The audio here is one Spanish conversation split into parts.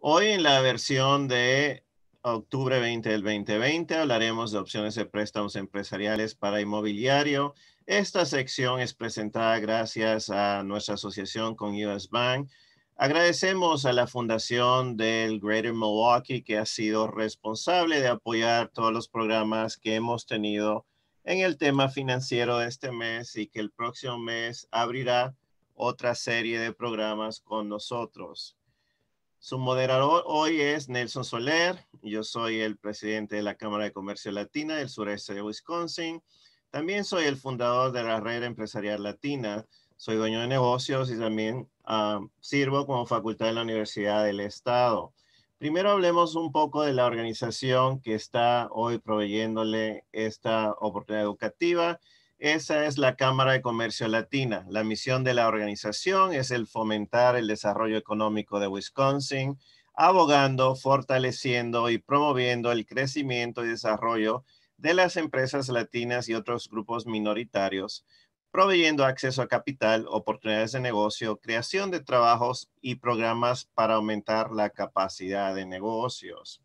Hoy en la versión de octubre 20 del 2020 hablaremos de opciones de préstamos empresariales para inmobiliario. Esta sección es presentada gracias a nuestra asociación con US Bank. Agradecemos a la Fundación del Greater Milwaukee que ha sido responsable de apoyar todos los programas que hemos tenido en el tema financiero de este mes y que el próximo mes abrirá otra serie de programas con nosotros. Su moderador hoy es Nelson Soler. Yo soy el presidente de la Cámara de Comercio Latina del sureste de Wisconsin. También soy el fundador de la Red Empresarial Latina. Soy dueño de negocios y también ah, sirvo como facultad de la Universidad del Estado. Primero hablemos un poco de la organización que está hoy proveyéndole esta oportunidad educativa esa es la Cámara de Comercio Latina. La misión de la organización es el fomentar el desarrollo económico de Wisconsin, abogando, fortaleciendo y promoviendo el crecimiento y desarrollo de las empresas latinas y otros grupos minoritarios, proveyendo acceso a capital, oportunidades de negocio, creación de trabajos y programas para aumentar la capacidad de negocios.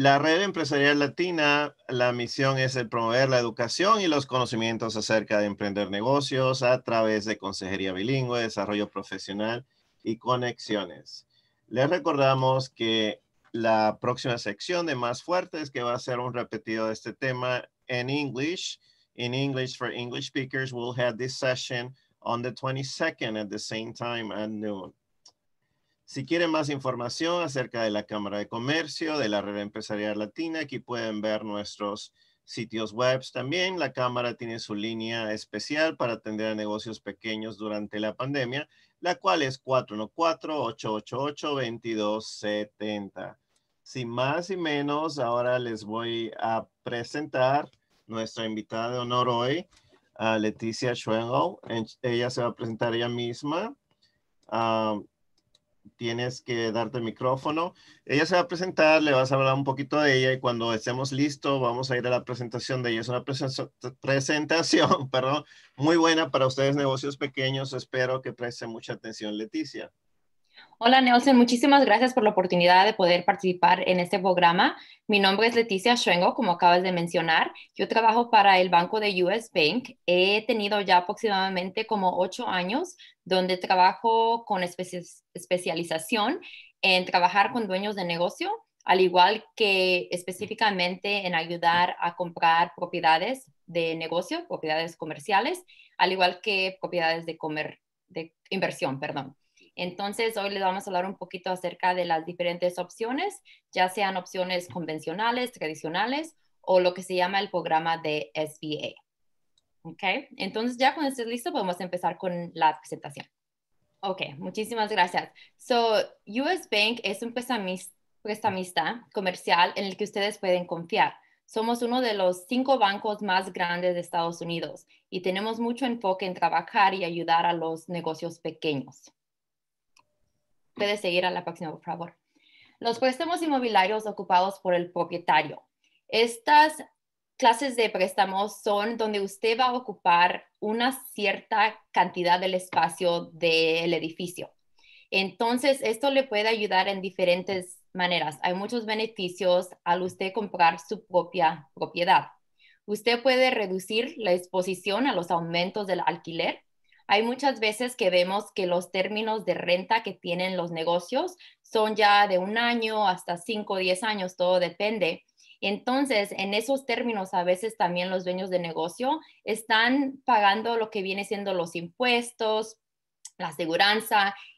La red empresarial latina, la misión es el promover la educación y los conocimientos acerca de emprender negocios a través de consejería bilingüe, desarrollo profesional y conexiones. Les recordamos que la próxima sección de Más Fuertes, que va a ser un repetido de este tema en English, in English for English speakers, will have this session on the 22nd at the same time at noon. Si quieren más información acerca de la Cámara de Comercio, de la Red Empresarial Latina, aquí pueden ver nuestros sitios web también. La Cámara tiene su línea especial para atender a negocios pequeños durante la pandemia, la cual es 414-888-2270. Sin más y menos, ahora les voy a presentar nuestra invitada de honor hoy, a Leticia Schwengel. Ella se va a presentar ella misma. Ah, tienes que darte el micrófono. Ella se va a presentar, le vas a hablar un poquito de ella y cuando estemos listos vamos a ir a la presentación de ella. Es una presentación, perdón, muy buena para ustedes negocios pequeños. Espero que preste mucha atención, Leticia. Hola Nelson, muchísimas gracias por la oportunidad de poder participar en este programa. Mi nombre es Leticia Schwengo, como acabas de mencionar. Yo trabajo para el banco de US Bank. He tenido ya aproximadamente como ocho años donde trabajo con especialización en trabajar con dueños de negocio, al igual que específicamente en ayudar a comprar propiedades de negocio, propiedades comerciales, al igual que propiedades de, comer de inversión, perdón. Entonces, hoy les vamos a hablar un poquito acerca de las diferentes opciones, ya sean opciones convencionales, tradicionales o lo que se llama el programa de SBA. Ok, entonces ya cuando estés listo podemos empezar con la presentación. Ok, muchísimas gracias. So, US Bank es un prestamista comercial en el que ustedes pueden confiar. Somos uno de los cinco bancos más grandes de Estados Unidos y tenemos mucho enfoque en trabajar y ayudar a los negocios pequeños. ¿Puede seguir a la próxima, por favor. Los préstamos inmobiliarios ocupados por el propietario. Estas clases de préstamos son donde usted va a ocupar una cierta cantidad del espacio del edificio. Entonces, esto le puede ayudar en diferentes maneras. Hay muchos beneficios al usted comprar su propia propiedad. Usted puede reducir la exposición a los aumentos del alquiler hay muchas veces que vemos que los términos de renta que tienen los negocios son ya de un año hasta cinco o diez años, todo depende. Entonces, en esos términos, a veces también los dueños de negocio están pagando lo que viene siendo los impuestos, la seguridad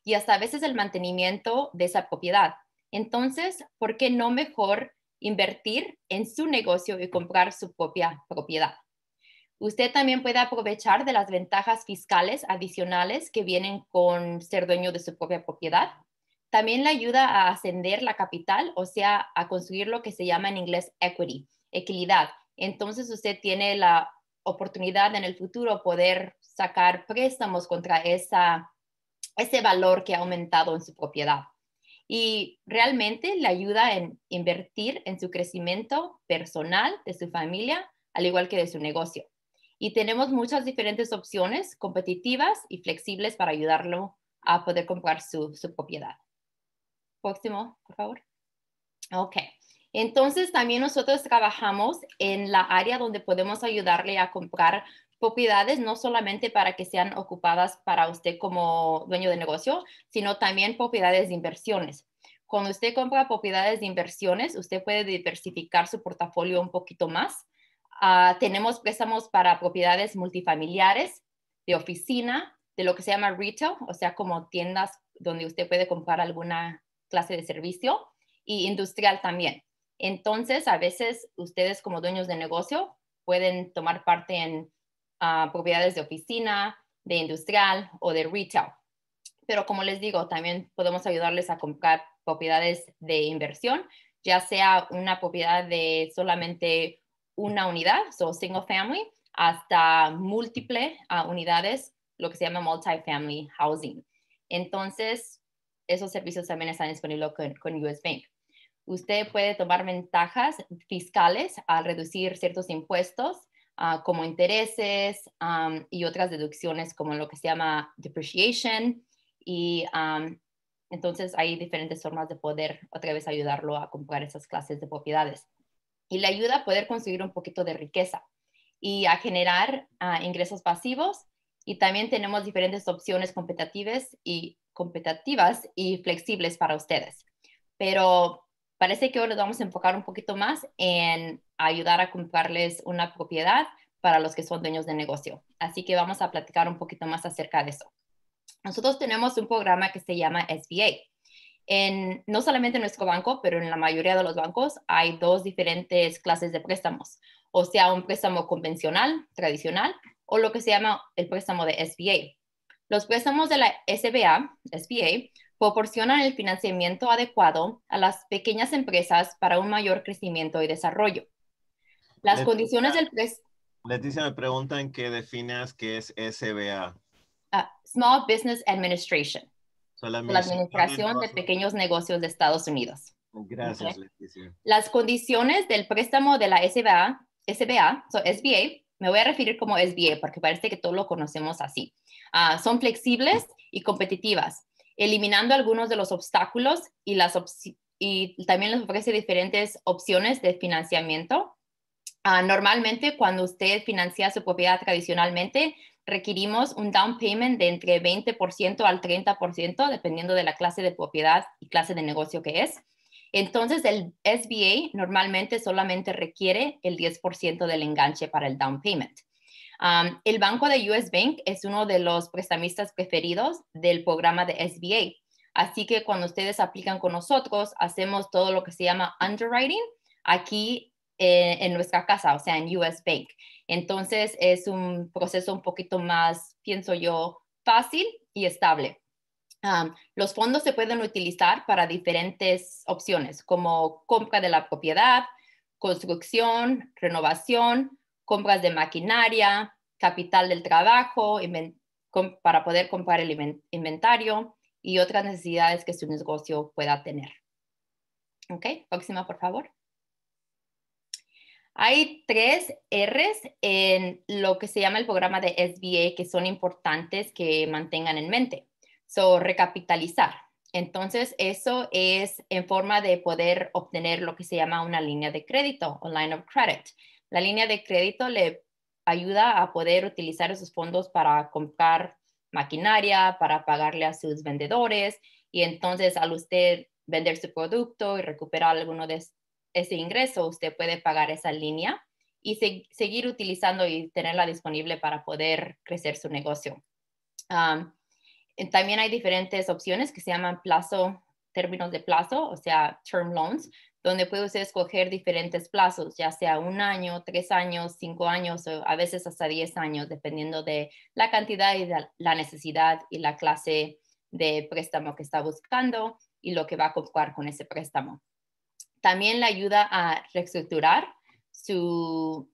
y hasta a veces el mantenimiento de esa propiedad. Entonces, ¿por qué no mejor invertir en su negocio y comprar su propia propiedad? Usted también puede aprovechar de las ventajas fiscales adicionales que vienen con ser dueño de su propia propiedad. También le ayuda a ascender la capital, o sea, a construir lo que se llama en inglés equity, equidad. Entonces usted tiene la oportunidad en el futuro poder sacar préstamos contra esa, ese valor que ha aumentado en su propiedad. Y realmente le ayuda en invertir en su crecimiento personal de su familia, al igual que de su negocio. Y tenemos muchas diferentes opciones competitivas y flexibles para ayudarlo a poder comprar su, propiedad. Próximo, por favor. Ok. Entonces, también nosotros trabajamos en la área donde podemos ayudarle a comprar propiedades no solamente para que sean ocupadas para usted como dueño de negocio, sino también propiedades de inversiones. Cuando usted compra propiedades de inversiones, usted puede diversificar su portafolio un poquito más Ah, tenemos préstamos para propiedades multifamiliares, de oficina, de lo que se llama retail, o sea, como tiendas donde usted puede comprar alguna clase de servicio y industrial también. Entonces, a veces ustedes como dueños de negocio pueden tomar parte en ah, propiedades de oficina, de industrial o de retail. Pero como les digo, también podemos ayudarles a comprar propiedades de inversión, ya sea una propiedad de solamente una unidad, so single family, hasta múltiples ah, unidades, lo que se llama multifamily housing. Entonces, esos servicios también están disponibles con, US Bank. Usted puede tomar ventajas fiscales al reducir ciertos impuestos ah, como intereses y otras deducciones como lo que se llama depreciation. Y entonces hay diferentes formas de poder otra vez ayudarlo a comprar esas clases de propiedades y le ayuda a poder conseguir un poquito de riqueza y a generar ah, ingresos pasivos. Y también tenemos diferentes opciones competitivas y, competitivas y flexibles para ustedes. Pero parece que hoy nos vamos a enfocar un poquito más en ayudar a comprarles una propiedad para los que son dueños de negocio. Así que vamos a platicar un poquito más acerca de eso. Nosotros tenemos un programa que se llama SBA no solamente en nuestro banco, pero en la mayoría de los bancos hay dos diferentes clases de préstamos, o sea, un préstamo convencional, tradicional, o lo que se llama el préstamo de SBA. Los préstamos de la SBA, SBA proporcionan el financiamiento adecuado a las pequeñas empresas para un mayor crecimiento y desarrollo. Las condiciones del préstamo... Leticia, me preguntan qué defines que es SBA. Ah, Small Business Administration. La Administración de Pequeños Negocios de Estados Unidos. Gracias, Leticia. Las condiciones del préstamo de la SBA, SBA, SBA, me voy a referir como SBA porque parece que todos lo conocemos así. Ah, son flexibles y competitivas, eliminando algunos de los obstáculos y, las y también les ofrece diferentes opciones de financiamiento. Ah, normalmente, cuando usted financia su propiedad tradicionalmente, requerimos un down payment de entre 20% al 30%, dependiendo de la clase de propiedad y clase de negocio que es. Entonces, el SBA normalmente solamente requiere el 10% del enganche para el down payment. el banco de US Bank es uno de los prestamistas preferidos del programa de SBA. Así que cuando ustedes aplican con nosotros, hacemos todo lo que se llama underwriting aquí eh, en nuestra casa, o sea, en US Bank. Entonces es un proceso un poquito más, pienso yo, fácil y estable. los fondos se pueden utilizar para diferentes opciones, como compra de la propiedad, construcción, renovación, compras de maquinaria, capital del trabajo, para poder comprar el inventario y otras necesidades que su negocio pueda tener. Ok, próxima, por favor. Hay tres R's en lo que se llama el programa de SBA que son importantes que mantengan en mente. So, recapitalizar. Entonces, eso es en forma de poder obtener lo que se llama una línea de crédito o line of credit. La línea de crédito le ayuda a poder utilizar esos fondos para comprar maquinaria, para pagarle a sus vendedores y entonces al usted vender su producto y recuperar alguno de, ese ingreso, usted puede pagar esa línea y seguir utilizando y tenerla disponible para poder crecer su negocio. también hay diferentes opciones que se llaman plazo, términos de plazo, o sea, term loans, donde puede usted escoger diferentes plazos, ya sea un año, tres años, cinco años o a veces hasta diez años, dependiendo de la cantidad y la necesidad y la clase de préstamo que está buscando y lo que va a comprar con ese préstamo. También le ayuda a reestructurar su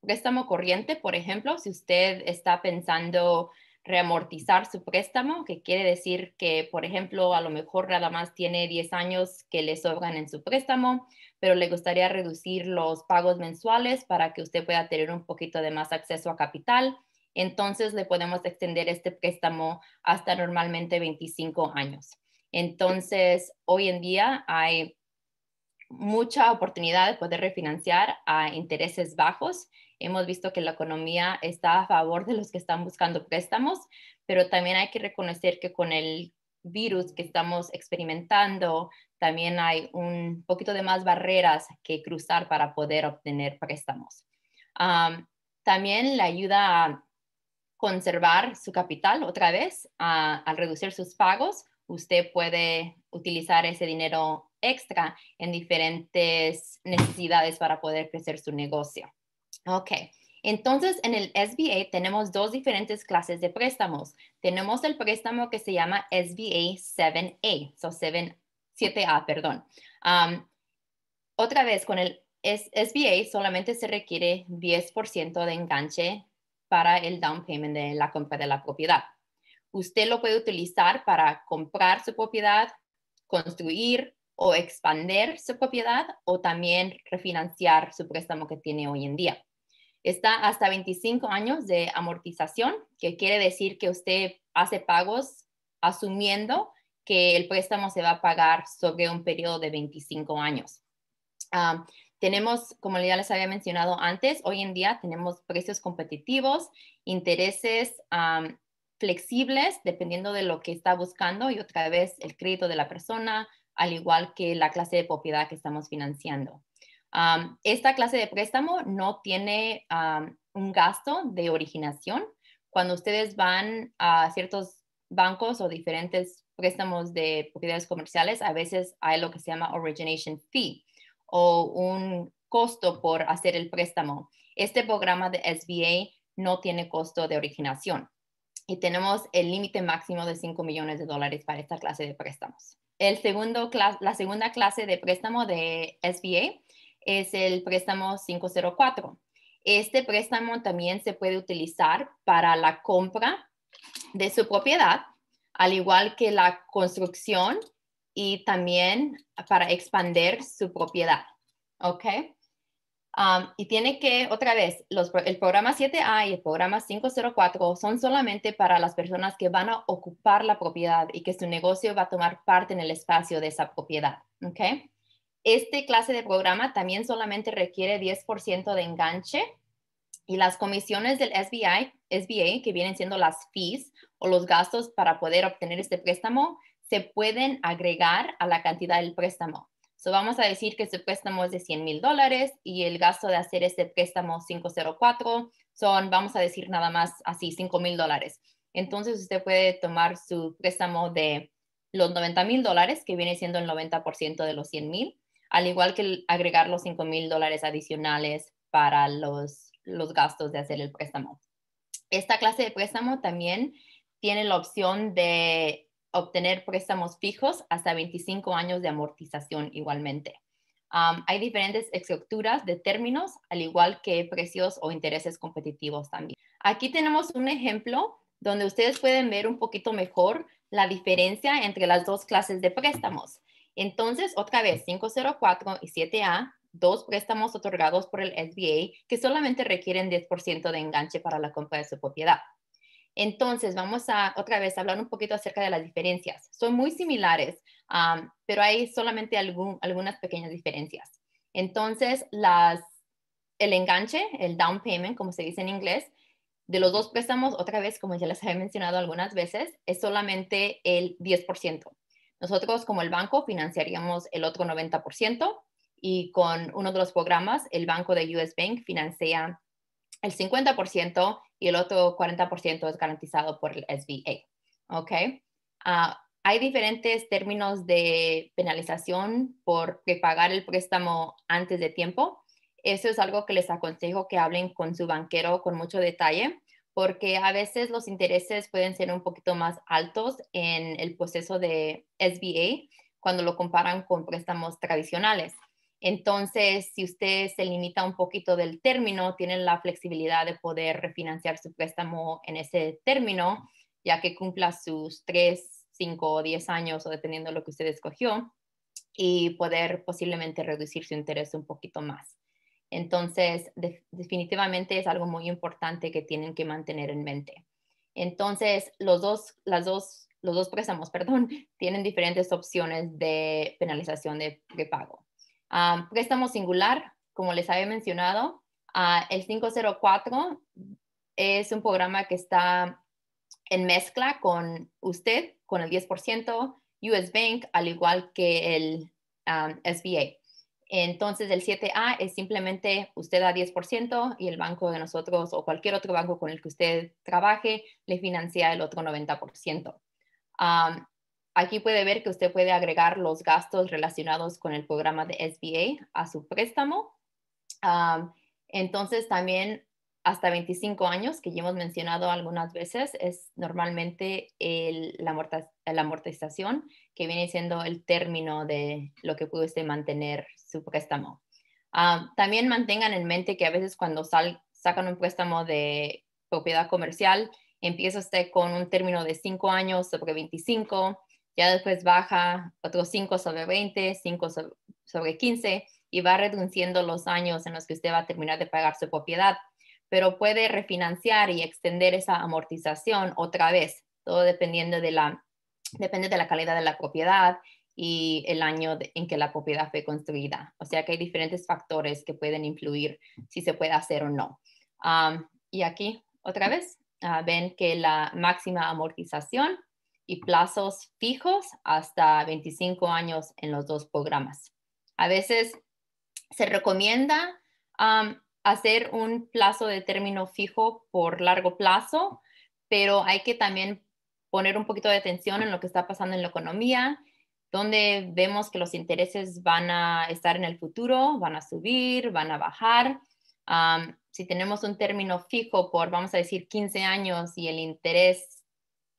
préstamo corriente, por ejemplo, si usted está pensando reamortizar su préstamo, que quiere decir que, por ejemplo, a lo mejor nada más tiene 10 años que le sobran en su préstamo, pero le gustaría reducir los pagos mensuales para que usted pueda tener un poquito de más acceso a capital. Entonces le podemos extender este préstamo hasta normalmente 25 años. Entonces, hoy en día hay mucha oportunidad de poder refinanciar a intereses bajos. Hemos visto que la economía está a favor de los que están buscando préstamos, pero también hay que reconocer que con el virus que estamos experimentando, también hay un poquito de más barreras que cruzar para poder obtener préstamos. también le ayuda a conservar su capital otra vez, al reducir sus pagos, usted puede utilizar ese dinero extra en diferentes necesidades para poder crecer su negocio. Ok, entonces en el SBA tenemos dos diferentes clases de préstamos. Tenemos el préstamo que se llama SBA 7A, so 7, a perdón. Um, otra vez, con el SBA solamente se requiere 10% de enganche para el down payment de la compra de la propiedad usted lo puede utilizar para comprar su propiedad, construir o expandir su propiedad o también refinanciar su préstamo que tiene hoy en día. Está hasta 25 años de amortización, que quiere decir que usted hace pagos asumiendo que el préstamo se va a pagar sobre un periodo de 25 años. Ah, tenemos, como ya les había mencionado antes, hoy en día tenemos precios competitivos, intereses ah, flexibles dependiendo de lo que está buscando y otra vez el crédito de la persona, al igual que la clase de propiedad que estamos financiando. esta clase de préstamo no tiene un gasto de originación. Cuando ustedes van a ciertos bancos o diferentes préstamos de propiedades comerciales, a veces hay lo que se llama origination fee o un costo por hacer el préstamo. Este programa de SBA no tiene costo de originación y tenemos el límite máximo de 5 millones de dólares para esta clase de préstamos. El segundo, la segunda clase de préstamo de SBA es el préstamo 504. Este préstamo también se puede utilizar para la compra de su propiedad, al igual que la construcción y también para expandir su propiedad. ¿Ok? y tiene que, otra vez, el programa 7A y el programa 504 son solamente para las personas que van a ocupar la propiedad y que su negocio va a tomar parte en el espacio de esa propiedad. ¿okay? Este clase de programa también solamente requiere 10% de enganche y las comisiones del SBA, que vienen siendo las fees o los gastos para poder obtener este préstamo, se pueden agregar a la cantidad del préstamo vamos a decir que su préstamo es de 100 mil dólares y el gasto de hacer este préstamo 504 son, vamos a decir nada más así, 5 mil dólares. Entonces usted puede tomar su préstamo de los 90 mil dólares, que viene siendo el 90% de los 100 mil, al igual que agregar los 5 mil dólares adicionales para los, los gastos de hacer el préstamo. Esta clase de préstamo también tiene la opción de obtener préstamos fijos hasta 25 años de amortización igualmente. hay diferentes estructuras de términos, al igual que precios o intereses competitivos también. Aquí tenemos un ejemplo donde ustedes pueden ver un poquito mejor la diferencia entre las dos clases de préstamos. Entonces, otra vez, 504 y 7A, dos préstamos otorgados por el SBA que solamente requieren 10% de enganche para la compra de su propiedad. Entonces, vamos a otra vez hablar un poquito acerca de las diferencias. Son muy similares, pero hay solamente algunas pequeñas diferencias. Entonces, el enganche, el down payment, como se dice en inglés, de los dos préstamos, otra vez, como ya les había mencionado algunas veces, es solamente el 10%. Nosotros como el banco financiaríamos el otro 90% y con uno de los programas, el banco de US Bank financia el 50% y el otro 40% es garantizado por el SBA. ¿Ok? Ah, hay diferentes términos de penalización por pagar el préstamo antes de tiempo. Eso es algo que les aconsejo que hablen con su banquero con mucho detalle, porque a veces los intereses pueden ser un poquito más altos en el proceso de SBA cuando lo comparan con préstamos tradicionales. Entonces, si usted se limita un poquito del término, tiene la flexibilidad de poder refinanciar su préstamo en ese término, ya que cumpla sus 3, 5 o 10 años o dependiendo de lo que usted escogió y poder posiblemente reducir su interés un poquito más. Entonces, definitivamente es algo muy importante que tienen que mantener en mente. Entonces, los dos, las dos, los dos préstamos, perdón, tienen diferentes opciones de penalización de pago. Um, préstamo singular, como les había mencionado, ah, el 504 es un programa que está en mezcla con usted, con el 10%, US Bank, al igual que el um, SBA. Entonces, el 7A es simplemente usted da 10% y el banco de nosotros o cualquier otro banco con el que usted trabaje le financia el otro 90%. Aquí puede ver que usted puede agregar los gastos relacionados con el programa de SBA a su préstamo. Ah, entonces también hasta 25 años, que ya hemos mencionado algunas veces, es normalmente la, amortización, que viene siendo el término de lo que puede usted mantener su préstamo. Ah, también mantengan en mente que a veces cuando sacan un préstamo de propiedad comercial, empieza usted con un término de 5 años sobre 25 ya después baja otros 5 sobre 20, 5 sobre 15 y va reduciendo los años en los que usted va a terminar de pagar su propiedad, pero puede refinanciar y extender esa amortización otra vez, todo dependiendo de la, depende de la calidad de la propiedad y el año en que la propiedad fue construida. O sea que hay diferentes factores que pueden influir si se puede hacer o no. y aquí otra vez ah, ven que la máxima amortización y plazos fijos hasta 25 años en los dos programas. A veces se recomienda hacer un plazo de término fijo por largo plazo, pero hay que también poner un poquito de atención en lo que está pasando en la economía, donde vemos que los intereses van a estar en el futuro, van a subir, van a bajar. si tenemos un término fijo por, vamos a decir, 15 años y el interés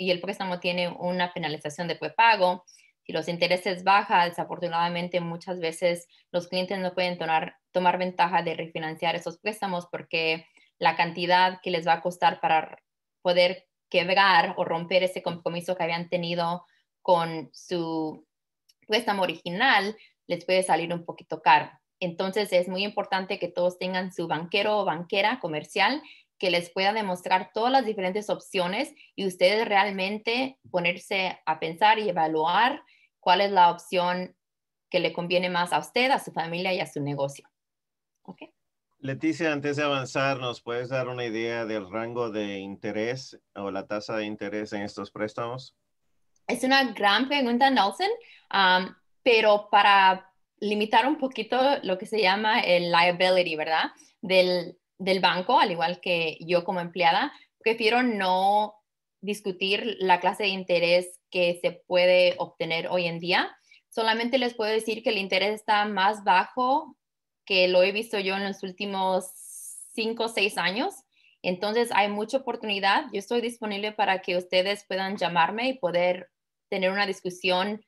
y el préstamo tiene una penalización de prepago. Si los intereses bajan, desafortunadamente muchas veces los clientes no pueden tomar, tomar ventaja de refinanciar esos préstamos porque la cantidad que les va a costar para poder quebrar o romper ese compromiso que habían tenido con su préstamo original les puede salir un poquito caro. Entonces es muy importante que todos tengan su banquero o banquera comercial que les pueda demostrar todas las diferentes opciones y ustedes realmente ponerse a pensar y evaluar cuál es la opción que le conviene más a usted, a su familia y a su negocio. Leticia, antes de avanzar, ¿nos puedes dar una idea del rango de interés o la tasa de interés en estos préstamos? Es una gran pregunta, Nelson, um, pero para limitar un poquito lo que se llama el liability, ¿verdad? Del, del banco, al igual que yo como empleada, prefiero no discutir la clase de interés que se puede obtener hoy en día. Solamente les puedo decir que el interés está más bajo que lo he visto yo en los últimos cinco o seis años. Entonces hay mucha oportunidad. Yo estoy disponible para que ustedes puedan llamarme y poder tener una discusión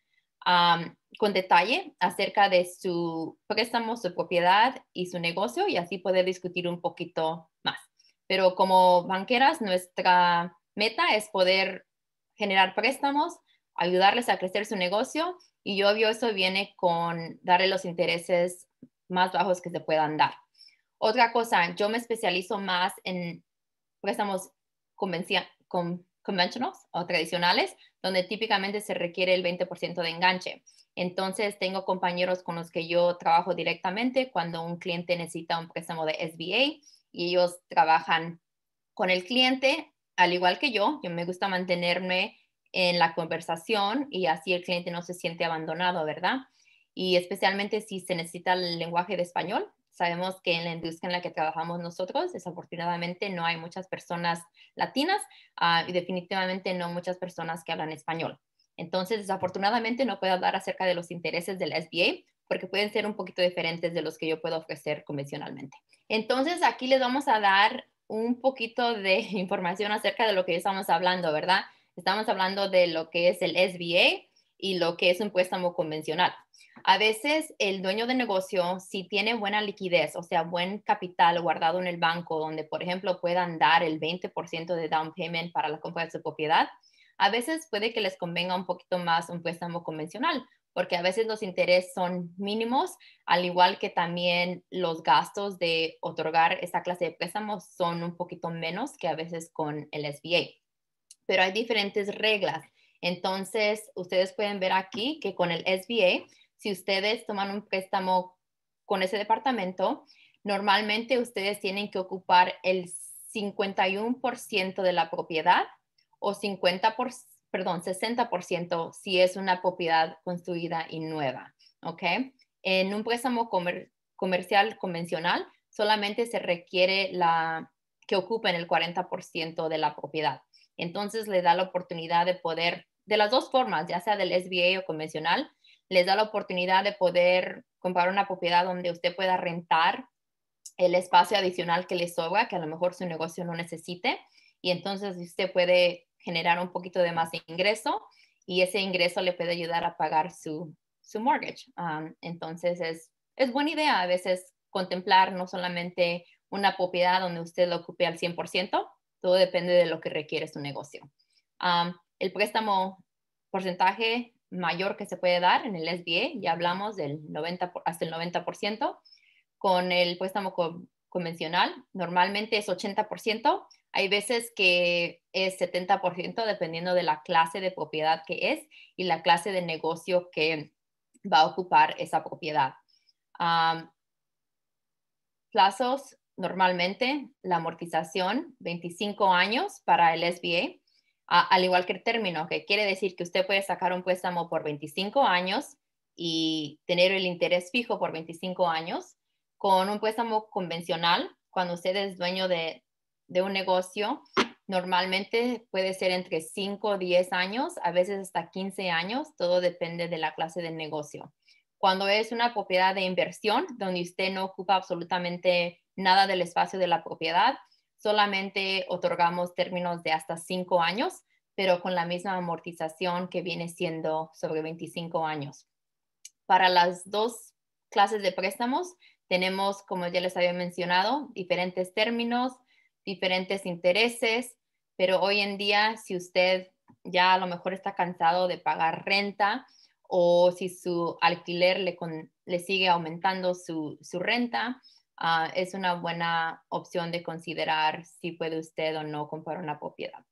con detalle acerca de su préstamo, su propiedad y su negocio y así poder discutir un poquito más. Pero como banqueras, nuestra meta es poder generar préstamos, ayudarles a crecer su negocio y yo obvio eso viene con darle los intereses más bajos que se puedan dar. Otra cosa, yo me especializo más en préstamos convencionales o tradicionales, donde típicamente se requiere el 20% de enganche. Entonces, tengo compañeros con los que yo trabajo directamente cuando un cliente necesita un préstamo de SBA y ellos trabajan con el cliente, al igual que yo. Yo me gusta mantenerme en la conversación y así el cliente no se siente abandonado, ¿verdad? Y especialmente si se necesita el lenguaje de español, Sabemos que en la industria en la que trabajamos nosotros, desafortunadamente, no hay muchas personas latinas ah, y definitivamente no muchas personas que hablan español. Entonces, desafortunadamente, no puedo hablar acerca de los intereses del SBA porque pueden ser un poquito diferentes de los que yo puedo ofrecer convencionalmente. Entonces, aquí les vamos a dar un poquito de información acerca de lo que estamos hablando, ¿verdad? Estamos hablando de lo que es el SBA y lo que es un préstamo convencional. A veces el dueño de negocio, si tiene buena liquidez, o sea, buen capital guardado en el banco, donde por ejemplo puedan dar el 20% de down payment para la compra de su propiedad, a veces puede que les convenga un poquito más un préstamo convencional, porque a veces los intereses son mínimos, al igual que también los gastos de otorgar esta clase de préstamos son un poquito menos que a veces con el SBA. Pero hay diferentes reglas. Entonces, ustedes pueden ver aquí que con el SBA, si ustedes toman un préstamo con ese departamento, normalmente ustedes tienen que ocupar el 51% de la propiedad o 50 perdón, 60% si es una propiedad construida y nueva, ¿ok? En un préstamo comercial convencional solamente se requiere la, que ocupen el 40% de la propiedad. Entonces le da la oportunidad de poder, de las dos formas, ya sea del SBA o convencional, les da la oportunidad de poder comprar una propiedad donde usted pueda rentar el espacio adicional que le sobra, que a lo mejor su negocio no necesite, y entonces usted puede generar un poquito de más ingreso y ese ingreso le puede ayudar a pagar su, su mortgage. Um, entonces es, buena idea a veces contemplar no solamente una propiedad donde usted lo ocupe al 100%, todo depende de lo que requiere su negocio. Um, el préstamo porcentaje mayor que se puede dar en el SBA, e, ya hablamos del 90 hasta el 90%, con el préstamo convencional normalmente es 80%, hay veces que es 70% dependiendo de la clase de propiedad que es y la clase de negocio que va a ocupar esa propiedad. plazos, normalmente la amortización, 25 años para el SBA, al igual que el término, que quiere decir que usted puede sacar un préstamo por 25 años y tener el interés fijo por 25 años, con un préstamo convencional, cuando usted es dueño de, un negocio, normalmente puede ser entre 5, 10 años, a veces hasta 15 años, todo depende de la clase de negocio. Cuando es una propiedad de inversión, donde usted no ocupa absolutamente nada del espacio de la propiedad, solamente otorgamos términos de hasta cinco años, pero con la misma amortización que viene siendo sobre 25 años. Para las dos clases de préstamos tenemos, como ya les había mencionado, diferentes términos, diferentes intereses, pero hoy en día si usted ya a lo mejor está cansado de pagar renta o si su alquiler le, sigue aumentando su renta, Ah, es una buena opción de considerar si puede usted o no comprar una propiedad.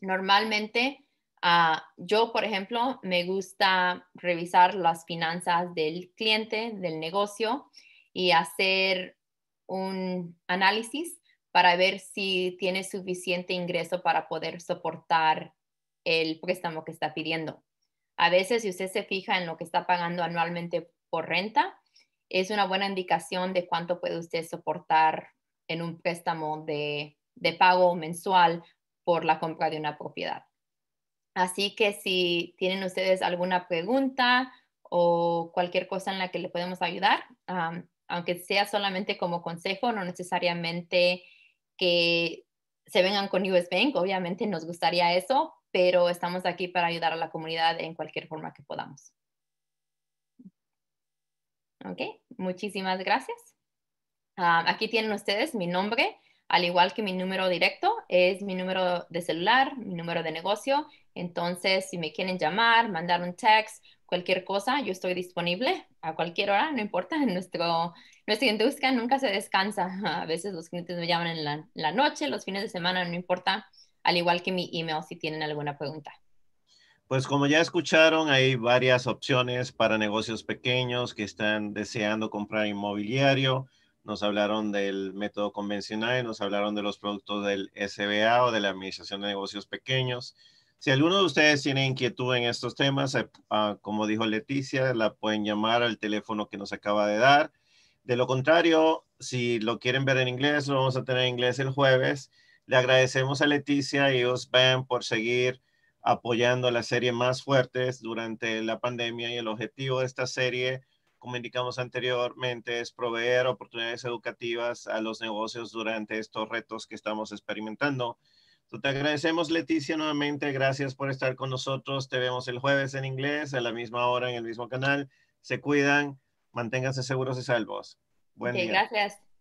Normalmente, ah, yo, por ejemplo, me gusta revisar las finanzas del cliente, del negocio y hacer un análisis para ver si tiene suficiente ingreso para poder soportar el préstamo que está pidiendo. A veces, si usted se fija en lo que está pagando anualmente por renta, es una buena indicación de cuánto puede usted soportar en un préstamo de, pago mensual por la compra de una propiedad. Así que si tienen ustedes alguna pregunta o cualquier cosa en la que le podemos ayudar, aunque sea solamente como consejo, no necesariamente que se vengan con US Bank, obviamente nos gustaría eso, pero estamos aquí para ayudar a la comunidad en cualquier forma que podamos. Ok, muchísimas gracias. Ah, aquí tienen ustedes mi nombre, al igual que mi número directo, es mi número de celular, mi número de negocio. Entonces, si me quieren llamar, mandar un text, cualquier cosa, yo estoy disponible a cualquier hora, no importa. Nuestro, nuestra industria nunca se descansa. A veces los clientes me llaman en la noche, los fines de semana, no importa. Al igual que mi email si tienen alguna pregunta. Pues como ya escucharon, hay varias opciones para negocios pequeños que están deseando comprar inmobiliario. Nos hablaron del método convencional, nos hablaron de los productos del SBA o de la Administración de Negocios Pequeños. Si alguno de ustedes tiene inquietud en estos temas, eh, ah, como dijo Leticia, la pueden llamar al teléfono que nos acaba de dar. De lo contrario, si lo quieren ver en inglés, lo vamos a tener en inglés el jueves. Le agradecemos a Leticia y Osben por seguir apoyando la serie más fuertes durante la pandemia y el objetivo de esta serie, como indicamos anteriormente, es proveer oportunidades educativas a los negocios durante estos retos que estamos experimentando. Te agradecemos, Leticia, nuevamente. Gracias por estar con nosotros. Te vemos el jueves en inglés, a la misma hora, en el mismo canal. Se cuidan, manténganse seguros y salvos. Buen día. Gracias.